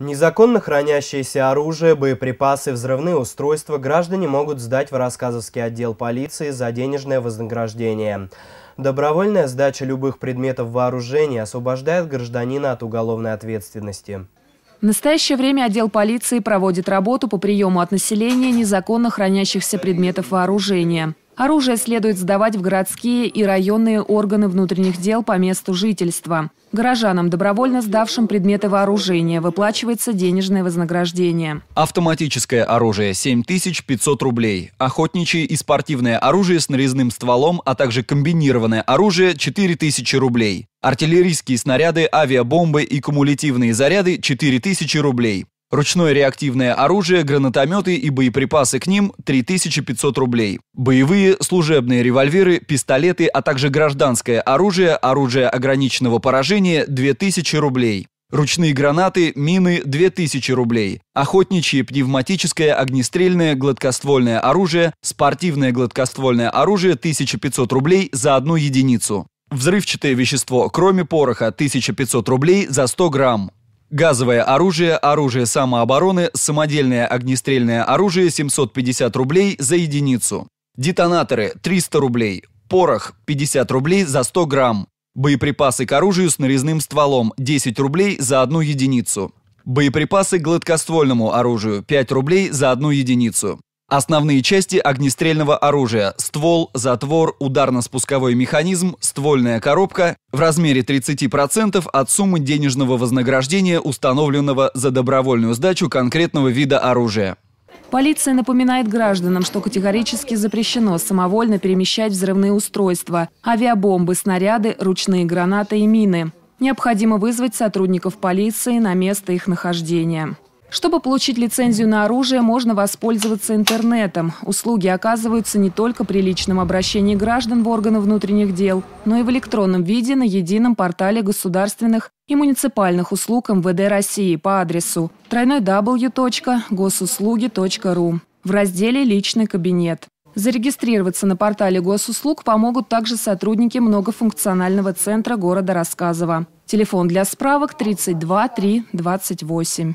Незаконно хранящееся оружие, боеприпасы, взрывные устройства граждане могут сдать в рассказовский отдел полиции за денежное вознаграждение. Добровольная сдача любых предметов вооружения освобождает гражданина от уголовной ответственности. В настоящее время отдел полиции проводит работу по приему от населения незаконно хранящихся предметов вооружения. Оружие следует сдавать в городские и районные органы внутренних дел по месту жительства. Горожанам, добровольно сдавшим предметы вооружения, выплачивается денежное вознаграждение. Автоматическое оружие – 7500 рублей. Охотничье и спортивное оружие с нарезным стволом, а также комбинированное оружие – 4000 рублей. Артиллерийские снаряды, авиабомбы и кумулятивные заряды – 4000 рублей. Ручное реактивное оружие, гранатометы и боеприпасы к ним – 3500 рублей. Боевые, служебные револьверы, пистолеты, а также гражданское оружие, оружие ограниченного поражения – 2000 рублей. Ручные гранаты, мины – 2000 рублей. Охотничье пневматическое огнестрельное гладкоствольное оружие, спортивное гладкоствольное оружие – 1500 рублей за одну единицу. Взрывчатое вещество, кроме пороха, 1500 рублей за 100 грамм. Газовое оружие, оружие самообороны, самодельное огнестрельное оружие 750 рублей за единицу. Детонаторы 300 рублей. Порох 50 рублей за 100 грамм. Боеприпасы к оружию с нарезным стволом 10 рублей за одну единицу. Боеприпасы к гладкоствольному оружию 5 рублей за одну единицу. Основные части огнестрельного оружия – ствол, затвор, ударно-спусковой механизм, ствольная коробка в размере 30% от суммы денежного вознаграждения, установленного за добровольную сдачу конкретного вида оружия. Полиция напоминает гражданам, что категорически запрещено самовольно перемещать взрывные устройства – авиабомбы, снаряды, ручные гранаты и мины. Необходимо вызвать сотрудников полиции на место их нахождения. Чтобы получить лицензию на оружие, можно воспользоваться интернетом. Услуги оказываются не только при личном обращении граждан в органы внутренних дел, но и в электронном виде на едином портале государственных и муниципальных услуг МВД России по адресу www.gosuslugi.ru в разделе «Личный кабинет». Зарегистрироваться на портале госуслуг помогут также сотрудники многофункционального центра города Рассказово. Телефон для справок 32 3 28.